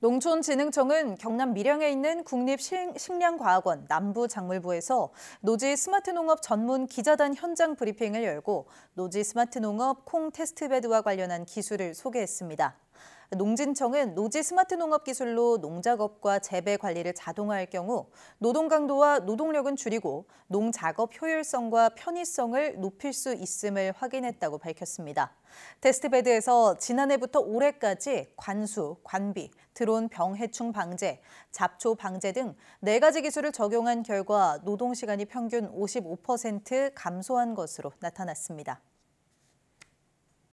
농촌진흥청은 경남 밀양에 있는 국립식량과학원 남부작물부에서 노지 스마트농업 전문 기자단 현장 브리핑을 열고 노지 스마트농업 콩 테스트베드와 관련한 기술을 소개했습니다. 농진청은 노지 스마트 농업 기술로 농작업과 재배 관리를 자동화할 경우 노동 강도와 노동력은 줄이고 농작업 효율성과 편의성을 높일 수 있음을 확인했다고 밝혔습니다. 테스트베드에서 지난해부터 올해까지 관수, 관비, 드론 병해충 방제, 잡초 방제 등 네 가지 기술을 적용한 결과 노동시간이 평균 55% 감소한 것으로 나타났습니다.